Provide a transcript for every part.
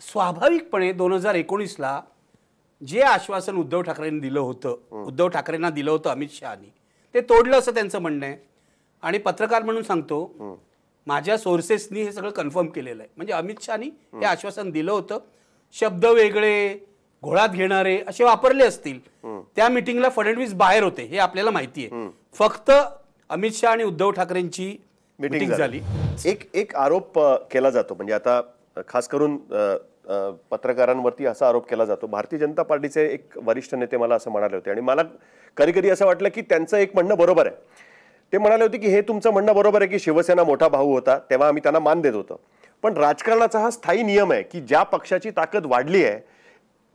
स्वाभाविकपणे दोन हजार एकोणीसला जे आश्वासन उद्धव ठाकरेंनी दिलं होतं उद्धव ठाकरेंना दिलं होतं अमित शहानी ते तोडलं असं त्यांचं म्हणणं आहे आणि पत्रकार म्हणून सांगतो माझ्या सोर्सेसनी हे सगळं कन्फर्म केलेलं आहे म्हणजे अमित शहानी हे आश्वासन दिलं होतं शब्द वेगळे घोळात घेणारे असे वापरले असतील त्या मिटिंगला फडणवीस बाहेर होते हे आपल्याला माहिती आहे फक्त अमित शहा आणि उद्धव ठाकरेंची मिटिंग झाली एक एक आरोप केला जातो म्हणजे आता खास करून पत्रकारांवरती असा आरोप केला जातो भारतीय जनता पार्टीचे एक वरिष्ठ नेते मला असं म्हणाले होते आणि मला कधी कधी असं वाटलं की त्यांचं एक म्हणणं बरोबर आहे ते म्हणाले होते की हे तुमचं म्हणणं बरोबर आहे की शिवसेना मोठा भाऊ होता तेव्हा आम्ही त्यांना मान देत होतो पण राजकारणाचा हा स्थायी नियम आहे की ज्या पक्षाची ताकद वाढली आहे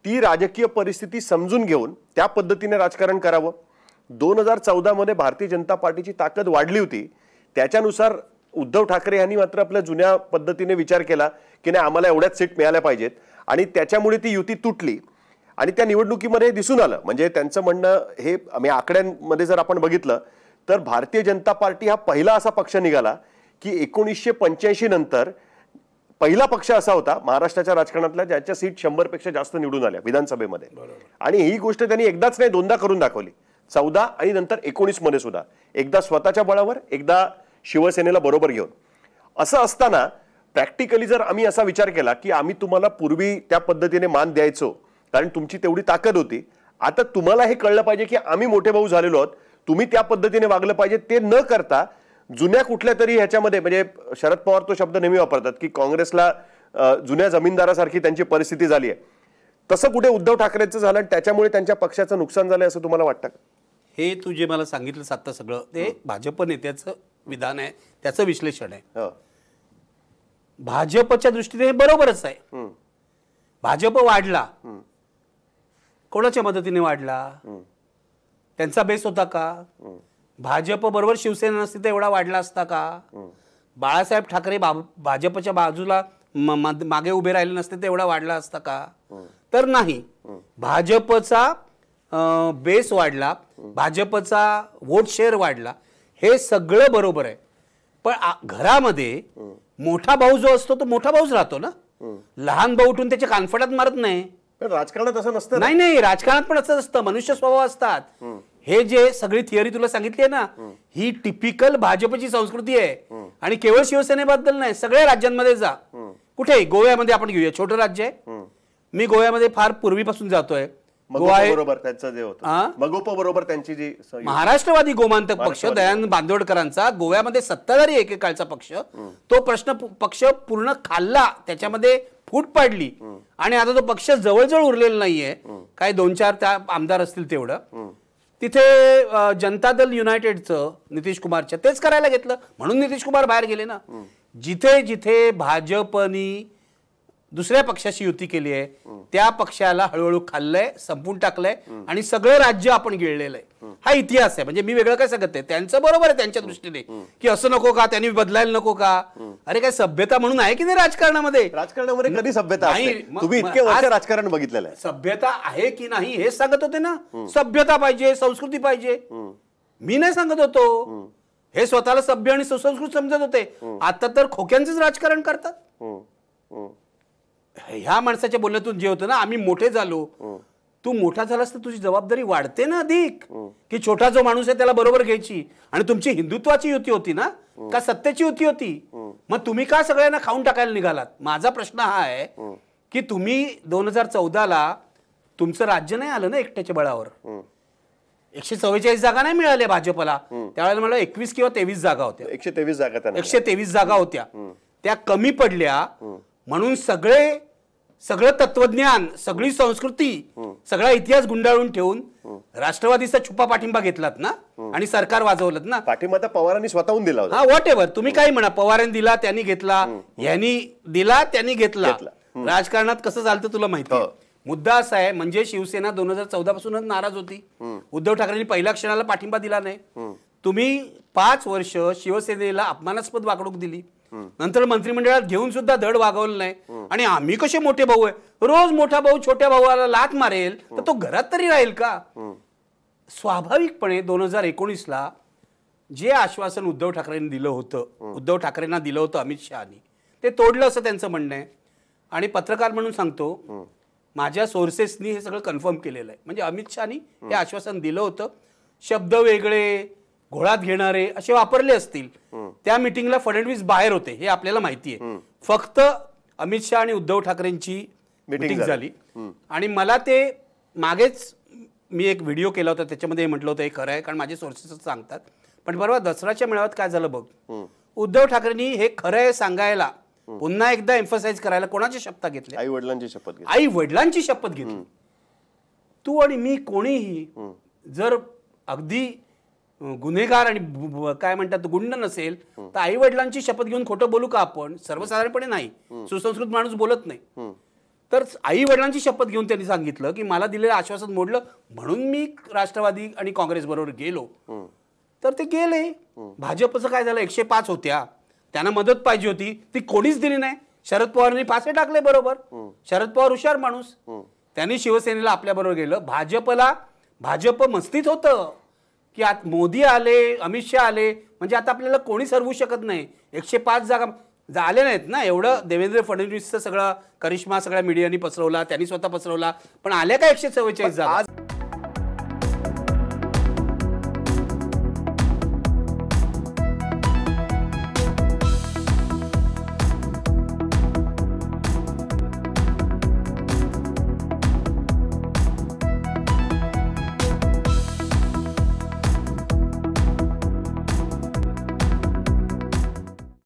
ती राजकीय परिस्थिती समजून घेऊन त्या पद्धतीने राजकारण करावं दोन हजार चौदामध्ये भारतीय जनता पार्टीची ताकद वाढली होती त्याच्यानुसार उद्धव ठाकरे यांनी मात्र आपल्या जुन्या पद्धतीने विचार केला की नाही आम्हाला एवढ्याच सीट मिळाल्या पाहिजेत आणि त्याच्यामुळे ती युती तुटली आणि त्या निवडणुकीमध्ये दिसून आलं म्हणजे त्यांचं म्हणणं हे आकड्यांमध्ये जर आपण बघितलं तर भारतीय जनता पार्टी हा पहिला असा पक्ष निघाला की एकोणीसशे पंच्याऐंशी नंतर पहिला पक्ष असा होता महाराष्ट्राच्या राजकारणातला ज्याच्या सीट शंभरपेक्षा जास्त निवडून आल्या विधानसभेमध्ये आणि ही गोष्ट त्यांनी एकदाच नाही दोनदा करून दाखवली चौदा आणि नंतर एकोणीसमध्ये सुद्धा एकदा स्वतःच्या बळावर एकदा शिवसेनेला बरोबर घेऊन असं असताना प्रॅक्टिकली जर आम्ही असा विचार केला की आम्ही तुम्हाला पूर्वी त्या पद्धतीने मान द्यायचो कारण तुमची तेवढी ताकद होती आता तुम्हाला हे कळलं पाहिजे की आम्ही मोठे भाऊ झालेलो आहोत तुम्ही त्या पद्धतीने वागलं पाहिजे ते न करता जुन्या कुठल्या तरी ह्याच्यामध्ये म्हणजे शरद पवार तो शब्द नेहमी वापरतात की काँग्रेसला जुन्या जमीनदारासारखी त्यांची परिस्थिती झाली आहे तसं कुठे उद्धव ठाकरेंचं झालं आणि त्याच्यामुळे त्यांच्या पक्षाचं नुकसान झालं असं तुम्हाला वाटतं हे तू जे मला सांगितलं सात सगळं ते भाजप नेत्याचं विधान आहे त्याचं विश्लेषण आहे हो. भाजपच्या दृष्टीने हे बरोबरच आहे भाजप वाढला कोणाच्या मदतीने वाढला त्यांचा बेस होता का भाजप बरोबर शिवसेना नसते तर एवढा वाढला असता का बाळासाहेब ठाकरे भाजपच्या बाजूला मागे उभे राहिले नसते तर एवढा वाढला असता का तर नाही भाजपचा बेस वाढला भाजपचा वोट शेअर वाढला हे सगळं बरोबर आहे पण घरामध्ये मोठा भाऊ जो असतो तो मोठा भाऊच राहतो ना लहान भाऊ उठून त्याच्या कानफडात मारत नाही राजकारणात असं नसतं नाही नाही राजकारणात पण असं असतं मनुष्य स्वभाव असतात हे जे सगळी थिअरी तुला सांगितली आहे ना ही टिपिकल भाजपची संस्कृती आहे आणि केवळ शिवसेनेबद्दल नाही सगळ्या राज्यांमध्ये जा कुठे गोव्यामध्ये आपण घेऊया छोटं राज्य आहे मी गोव्यामध्ये फार पूर्वीपासून जातोय बरोबर जे बरोबर त्यांची जी महाराष्ट्रवादी गोमांतक पक्ष दयानंद बांदोडकरांचा गोव्यामध्ये सत्ताधारी एकेकाळचा पक्ष तो प्रश्न पक्ष पूर्ण खाल्ला त्याच्यामध्ये फूट पाडली आणि आता तो पक्ष जवळजवळ उरलेला नाहीये काय दोन चार त्या आमदार असतील तेवढं तिथे जनता दल युनायटेडचं नितीश कुमारच्या तेच करायला घेतलं म्हणून नितीश कुमार बाहेर गेले ना जिथे जिथे भाजपनी दुसऱ्या पक्षाशी युती केली आहे त्या पक्षाला हळूहळू खाल्लंय संपून टाकलंय आणि सगळं राज्य आपण गिळलेलं आहे हा इतिहास आहे म्हणजे मी वेगळं काय सांगत आहे त्यांचं बरोबर आहे त्यांच्या दृष्टीने की असं नको का त्यांनी बदलायला नको का अरे काय सभ्यता म्हणून आहे की नाही राजकारणामध्ये राजकारणामध्ये कधी सभ्यता नाही तुम्ही इतके वर्ष राजकारण बघितलेलं आहे सभ्यता आहे की नाही हे सांगत होते ना सभ्यता पाहिजे संस्कृती पाहिजे मी नाही सांगत होतो हे स्वतःला सभ्य आणि सुसंस्कृत समजत होते आता तर खोक्यांचंच राजकारण करतात ह्या माणसाच्या बोलण्यातून जे होतं ना आम्ही मोठे झालो तू मोठा झालास तर तुझी जबाबदारी वाढते ना अधिक की छोटा जो माणूस आहे त्याला बरोबर घ्यायची आणि तुमची हिंदुत्वाची युती होती ना का सत्तेची युती होती मग तुम्ही का सगळ्यांना खाऊन टाकायला निघालात माझा प्रश्न हा आहे की तुम्ही दोन हजार चौदाला तुमचं राज्य नाही आलं ना एकट्याच्या बळावर एकशे चव्वेचाळीस जागा नाही मिळाल्या भाजपला त्यावेळेला मला एकवीस किंवा तेवीस जागा होत्या एकशे तेवीस जागा एकशे तेवीस जागा होत्या त्या कमी पडल्या म्हणून सगळे सगळं तत्वज्ञान सगळी संस्कृती सगळा इतिहास गुंडाळून ठेवून राष्ट्रवादीचा छुपा पाठिंबा घेतलात ना आणि सरकार वाजवलं ना पाठिंबा तर पवारांनी स्वतःहून दिला हा व्हॉट एव्हर तुम्ही काय म्हणा पवारांनी दिला त्यांनी घेतला यांनी दिला त्यांनी घेतला राजकारणात कसं चालतं तुला माहिती हो. मुद्दा असा आहे म्हणजे शिवसेना दोन हजार चौदा पासूनच नाराज होती उद्धव ठाकरेंनी पहिल्या क्षणाला पाठिंबा दिला नाही तुम्ही पाच वर्ष शिवसेनेला अपमानास्पद वागणूक दिली नंतर मंत्रिमंडळात घेऊन सुद्धा धड वागवलं नाही आणि आम्ही कसे मोठे भाऊ आहे रोज मोठा भाऊ छोट्या भाऊला लात मारेल तर तो घरात तरी राहील का स्वाभाविकपणे दोन हजार एकोणीसला जे आश्वासन उद्धव ठाकरेंनी दिलं होतं उद्धव ठाकरेंना दिलं होतं अमित शहानी ते तोडलं असं त्यांचं म्हणणं आहे आणि पत्रकार म्हणून सांगतो माझ्या सोर्सेसनी हे सगळं कन्फर्म केलेलं आहे म्हणजे अमित शहानी हे आश्वासन दिलं होतं शब्द वेगळे घोळात घेणारे असे वापरले असतील त्या मिटिंगला फडणवीस बाहेर होते हे आपल्याला माहिती आहे फक्त अमित शाह आणि उद्धव ठाकरेंची मिटिंग झाली आणि मला ते मागेच मी एक व्हिडिओ केला होता त्याच्यामध्ये म्हटलं होतं हे खरं आहे कारण माझे सोर्सेस सांगतात पण बरोबर दसऱ्याच्या मेळाव्यात काय झालं बघ उद्धव ठाकरेंनी हे खरं आहे सांगायला पुन्हा एकदा एम्फसाइज करायला कोणाची शपथ घेतली आई वडिलांची शपथ घेतली आई वडिलांची शपथ घेतली तू आणि मी कोणीही जर अगदी गुन्हेगार आणि काय म्हणतात गुंड नसेल तर आई वडिलांची शपथ घेऊन खोटं बोलू का आपण सर्वसाधारणपणे नाही सुसंस्कृत माणूस बोलत नाही तर आई वडिलांची शपथ घेऊन त्यांनी सांगितलं की मला दिलेलं आश्वासन मोडलं म्हणून मी राष्ट्रवादी आणि काँग्रेस बरोबर गेलो तर ते गेले भाजपचं काय झालं एकशे पाच होत्या त्यांना मदत पाहिजे होती ती कोणीच दिली नाही शरद पवारांनी पासे टाकले बरोबर शरद पवार हुशार माणूस त्यांनी शिवसेनेला आपल्याबरोबर गेलं भाजपला भाजप मस्तीत होतं की आता मोदी आले अमित शहा आले म्हणजे आता आपल्याला कोणी सरवू शकत नाही एकशे पाच जागा आले नाहीत ना एवढं देवेंद्र फडणवीसचं सगळं करिश्मा सगळ्या मीडियानी पसरवला त्यांनी स्वतः पसरवला पण आल्या का एकशे चव्वेचाळीस जागा